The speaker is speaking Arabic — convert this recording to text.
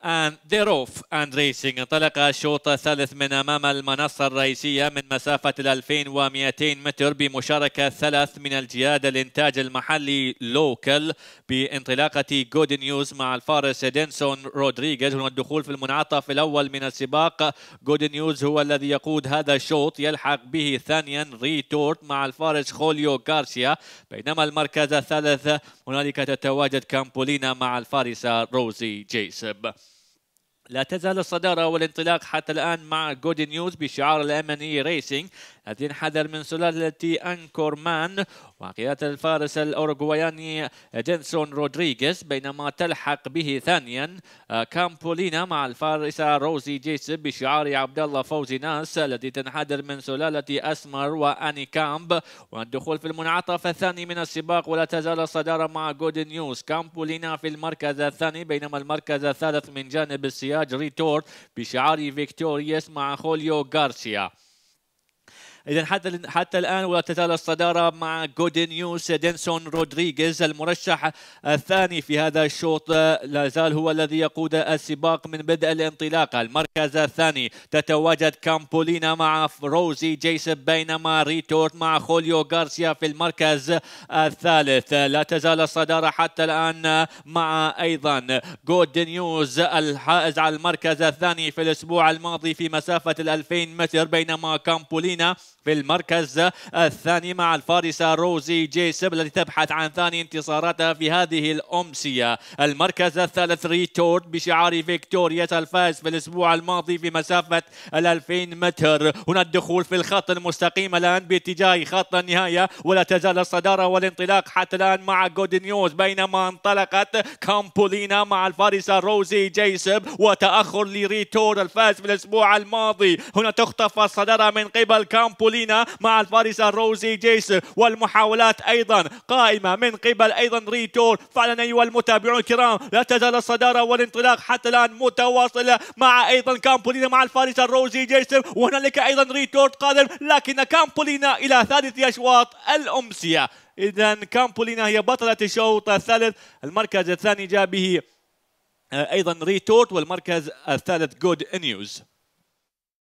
and they're off and racing انطلق الشوط الثالث من أمام المنصة الرئيسية من مسافة 2200 متر بمشاركة ثلاث من الجياد الإنتاج المحلي لوكل بانطلاقة جود نيوز مع الفارس دينسون رودريغيز والدخول في المنعطف الأول من السباق جود نيوز هو الذي يقود هذا الشوط يلحق به ثانيا ريتورت مع الفارس خوليو غارسيا بينما المركز الثالث هنالك تتواجد كامبولينا مع الفارسة روزي جيسب لا تزال الصدارة والانطلاق حتى الآن مع جود نيوز بشعار الأمني ريسينج الذي انحدر من سلالة أنكور مان وقيادة الفارس الأوروغواياني جنسون رودريغيز بينما تلحق به ثانيا آه، كامبولينا مع الفارسة روزي جيسب بشعار عبد الله فوزي ناس التي تنحدر من سلالة أسمر وأني كامب والدخول في المنعطف الثاني من السباق ولا تزال الصدارة مع جود نيوز كامبولينا في المركز الثاني بينما المركز الثالث من جانب السيارة ريتورت بشعار فيكتوريوس مع خوليو غارسيا إذا حتى حتى الآن ولا تزال الصدارة مع جود نيوز دينسون رودريغيز المرشح الثاني في هذا الشوط لا زال هو الذي يقود السباق من بدء الانطلاقة المركز الثاني تتواجد كامبولينا مع روزي جيسب بينما ريتورت مع خوليو غارسيا في المركز الثالث لا تزال الصدارة حتى الآن مع أيضا جود نيوز الحائز على المركز الثاني في الأسبوع الماضي في مسافة ال 2000 متر بينما كامبولينا في المركز الثاني مع الفارسة روزي جيسب التي تبحث عن ثاني انتصاراتها في هذه الأمسية المركز الثالث ريتورد بشعار فيكتوريا الفائز في الأسبوع الماضي في مسافة ال 2000 متر هنا الدخول في الخط المستقيم الآن باتجاه خط النهاية ولا تزال الصدارة والانطلاق حتى الآن مع جود نيوز بينما انطلقت كامبولينا مع الفارسة روزي جيسب وتأخر لريتورد الفائز في الأسبوع الماضي هنا تخطف الصدارة من قبل كامبولينا لينا مع الفارسة روزي جيس والمحاولات أيضا قائمة من قبل أيضا ريتور فعلا أيها المتابعون الكرام لا تزال الصدارة والانطلاق حتى الآن متواصلة مع أيضا كامبولينا مع الفارسة روزي جيس وهنالك أيضا ريتور قادم لكن كامبولينا إلى ثالث أشواط الأمسية إذا كامبولينا هي بطلة الشوط الثالث المركز الثاني جاء به آه، أيضا ريتورت والمركز الثالث جود نيوز